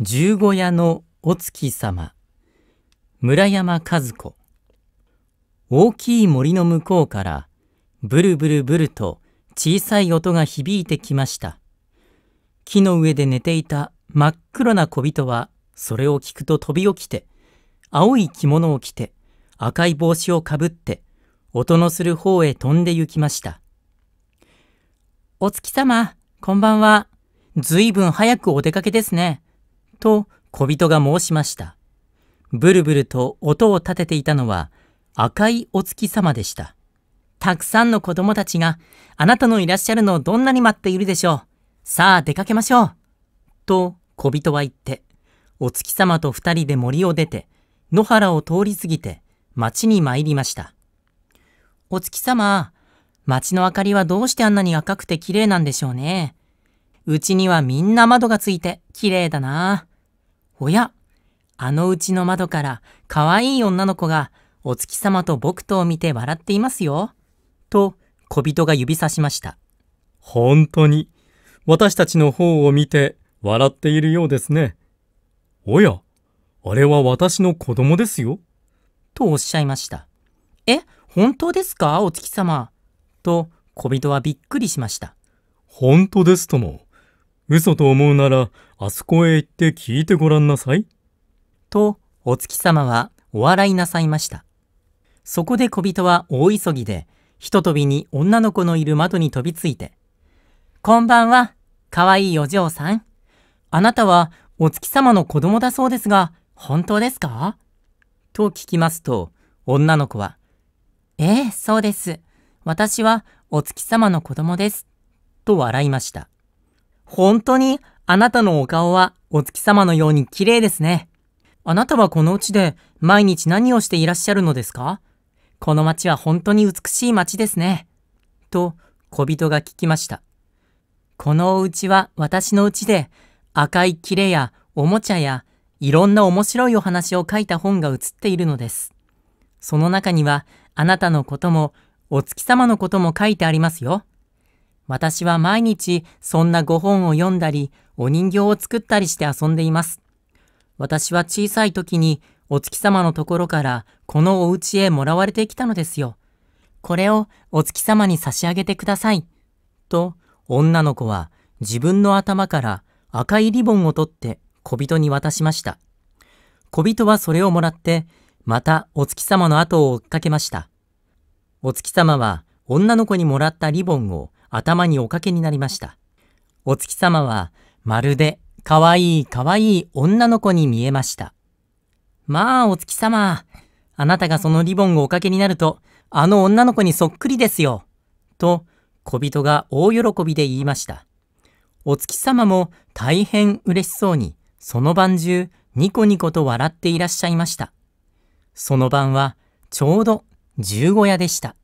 十五夜のお月様村山和子大きい森の向こうからブルブルブルと小さい音が響いてきました木の上で寝ていた真っ黒な小人はそれを聞くと飛び起きて青い着物を着て赤い帽子をかぶって音のする方へ飛んで行きましたお月様こんばんはずいぶん早くお出かけですねと小人が申しました。ブルブルと音を立てていたのは赤いお月様でした。たくさんの子供たちがあなたのいらっしゃるのをどんなに待っているでしょう。さあ出かけましょう。と小人は言って、お月様と二人で森を出て、野原を通り過ぎて町に参りました。お月様、町の明かりはどうしてあんなに赤くて綺麗なんでしょうね。うちにはみんな窓がついて綺麗だな。おや、あのうちの窓から可愛い女の子がお月様と僕とを見て笑っていますよ。と小人が指さしました。本当に私たちの方を見て笑っているようですね。おや、あれは私の子供ですよ。とおっしゃいました。え、本当ですかお月様。と小人はびっくりしました。本当ですとも。嘘と思うなら、あそこへ行って聞いてごらんなさい。と、お月様はお笑いなさいました。そこで小人は大急ぎで、ひととびに女の子のいる窓に飛びついて、こんばんは、かわいいお嬢さん。あなたはお月様の子供だそうですが、本当ですかと聞きますと、女の子は、ええ、そうです。私はお月様の子供です。と笑いました。本当にあなたのお顔はお月様のように綺麗ですね。あなたはこのうちで毎日何をしていらっしゃるのですかこの街は本当に美しい街ですね。と小人が聞きました。このお家は私の家で赤いキれやおもちゃやいろんな面白いお話を書いた本が写っているのです。その中にはあなたのこともお月様のことも書いてありますよ。私は毎日そんなご本を読んだり、お人形を作ったりして遊んでいます。私は小さい時にお月様のところからこのお家へもらわれてきたのですよ。これをお月様に差し上げてください。と、女の子は自分の頭から赤いリボンを取って小人に渡しました。小人はそれをもらって、またお月様の後を追っかけました。お月様は女の子にもらったリボンを頭におかけになりました。お月様はまるでかわいいかわいい女の子に見えました。まあお月様、あなたがそのリボンをおかけになると、あの女の子にそっくりですよ。と、小人が大喜びで言いました。お月様も大変嬉しそうに、その晩中、ニコニコと笑っていらっしゃいました。その晩は、ちょうど十五夜でした。